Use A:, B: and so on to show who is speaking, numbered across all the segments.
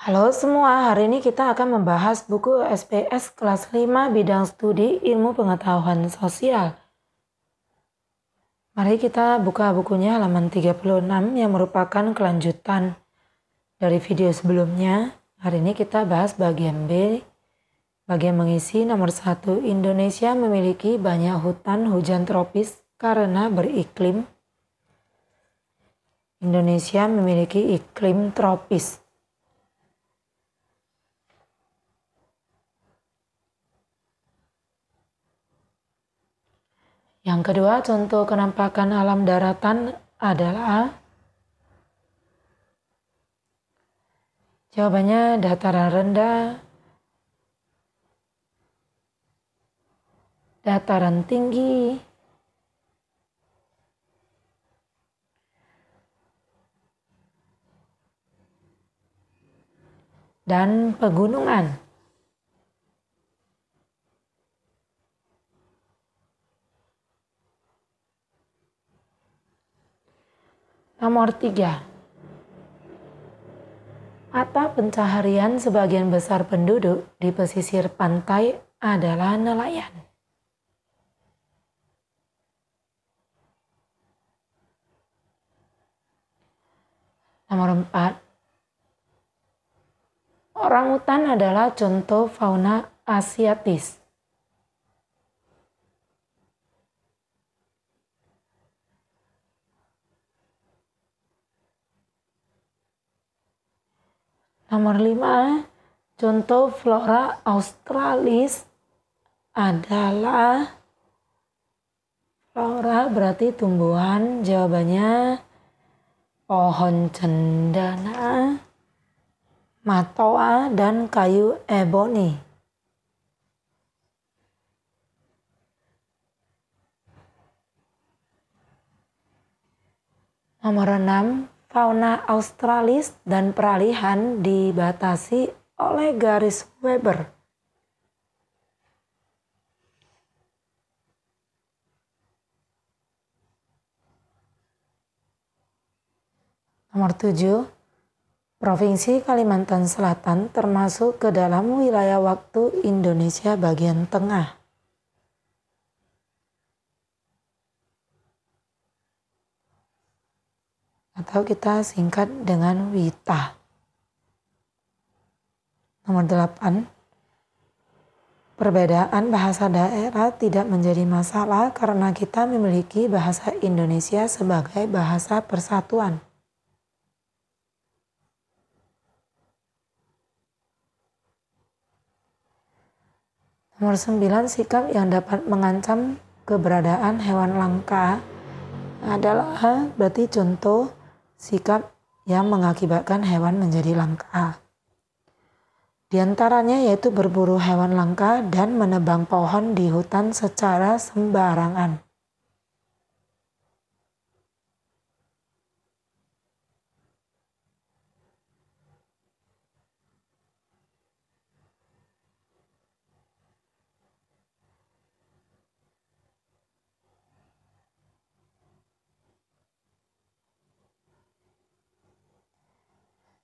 A: Halo semua, hari ini kita akan membahas buku SPS kelas 5 bidang studi ilmu pengetahuan sosial. Mari kita buka bukunya halaman 36 yang merupakan kelanjutan dari video sebelumnya. Hari ini kita bahas bagian B, bagian mengisi nomor 1 Indonesia memiliki banyak hutan hujan tropis karena beriklim. Indonesia memiliki iklim tropis. Yang kedua, contoh kenampakan alam daratan adalah Jawabannya dataran rendah, dataran tinggi, dan pegunungan. Nomor tiga, mata pencaharian sebagian besar penduduk di pesisir pantai adalah nelayan. Nomor empat, orang hutan adalah contoh fauna asiatis. Nomor 5, contoh flora australis adalah flora berarti tumbuhan. Jawabannya pohon cendana, matoa, dan kayu ebony. Nomor 6, fauna Australis dan peralihan dibatasi oleh garis Weber. Nomor 7. Provinsi Kalimantan Selatan termasuk ke dalam wilayah waktu Indonesia bagian tengah. atau kita singkat dengan wita. Nomor 8. Perbedaan bahasa daerah tidak menjadi masalah karena kita memiliki bahasa Indonesia sebagai bahasa persatuan. Nomor 9, sikap yang dapat mengancam keberadaan hewan langka adalah berarti contoh sikap yang mengakibatkan hewan menjadi langka. Di antaranya yaitu berburu hewan langka dan menebang pohon di hutan secara sembarangan.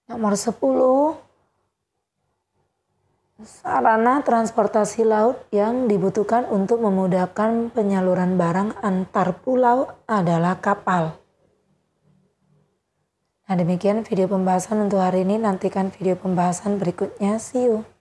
A: Nomor 10. Sarana transportasi laut yang dibutuhkan untuk memudahkan penyaluran barang antar pulau adalah kapal. Nah demikian video pembahasan untuk hari ini. Nantikan video pembahasan berikutnya. See you.